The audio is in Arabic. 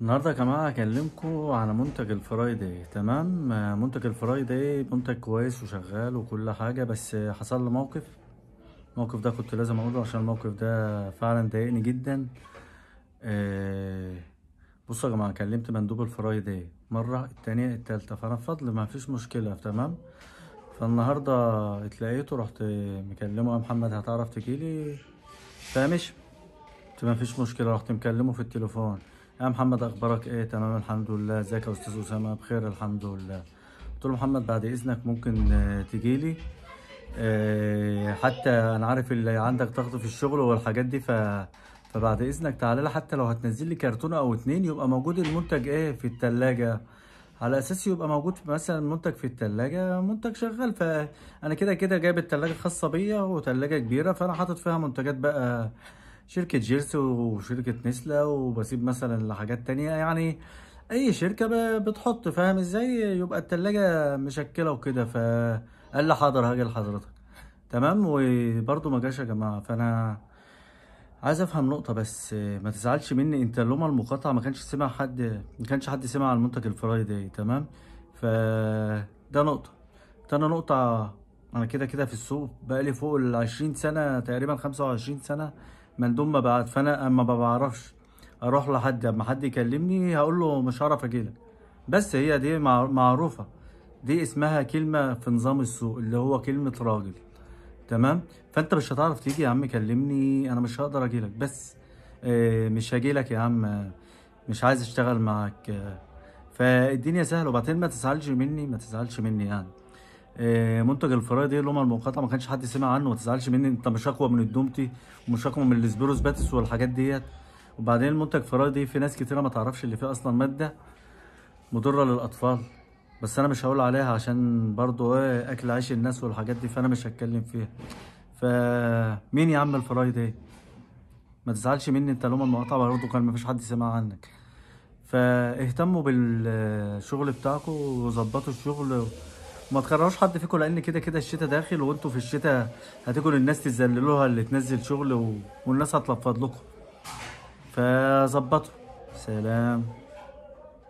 النهارده يا جماعه هكلمكم على منتج الفرايداي تمام منتج الفرايداي منتج كويس وشغال وكل حاجه بس حصل لي موقف الموقف ده كنت لازم اقوله عشان الموقف ده فعلا ضايقني جدا آه، بصوا يا جماعه كلمت مندوب الفرايداي مره التانية التالتة فانا بفضل ما فيش مشكله تمام فالنهارده اتلاقيته رحت مكلمه يا محمد هتعرف تجيلي فمش ما فيش مشكله رحت مكلمه في التليفون يا محمد اخبارك ايه تمام الحمد لله ازيك يا استاذ اسامه بخير الحمد لله قلت له محمد بعد اذنك ممكن آه، تجي لي آه، حتى انا عارف اللي عندك ضغط في الشغل والحاجات دي ف فبعد اذنك تعالى لي حتى لو هتنزل لي كرتونه او اتنين يبقى موجود المنتج ايه في التلاجة على اساس يبقى موجود مثلا منتج في التلاجة منتج شغال فانا كده كده جايب التلاجة خاصه بيا وتلاجة كبيره فانا حاطط فيها منتجات بقى شركه جيرسي وشركه نسلا وبسيب مثلا لحاجات تانية يعني اي شركه بتحط فاهم ازاي يبقى التلاجة مشكله وكده فقال لي حاضر هاجي لحضرتك تمام وبرضه ما جاش يا جماعه فانا عايز افهم نقطه بس ما تزعلش مني انت اللومه المقاطعه ما كانش سمع حد ما كانش حد سمع عن المنتج الفرايداي تمام ف ده نقطه تاني نقطه انا كده كده في السوق بقالي فوق ال 20 سنه تقريبا 25 سنه مندوب بعد فانا ما بعرفش اروح لحد اما حد يكلمني هقول له مش هعرف اجيلك بس هي دي معروفه دي اسمها كلمه في نظام السوق اللي هو كلمه راجل تمام فانت مش هتعرف تيجي يا عم كلمني انا مش هقدر اجيلك بس آه، مش لك يا عم مش عايز اشتغل معاك فالدنيا سهله وبعدين ما تزعلش مني ما تزعلش مني يعني آه، منتج الفراي دي لومه المنقطعه ما كانش حد سمع عنه ما تزعلش مني انت مش اقوى من الدومتي ومش اقوى من الاسبيروس باتس والحاجات ديت وبعدين المنتج فراي دي في ناس كتيره ما تعرفش اللي فيه اصلا ماده مضره للاطفال بس انا مش هقول عليها عشان برضو ايه اكل عيش الناس والحاجات دي فانا مش هتكلم فيها فمين يا عم الفراي دي إيه؟ ما تزعلش مني انت لومه المقاطعه برضو كان ما فيش حد سمع عنك فاهتموا بالشغل بتاعكم وظبطوا الشغل وما تخرجوش حد فيكم لان كده كده الشتاء داخل وانتوا في الشتاء هتكون الناس تذللوها اللي تنزل شغل و... والناس هتلفظ لكم فظبطوا سلام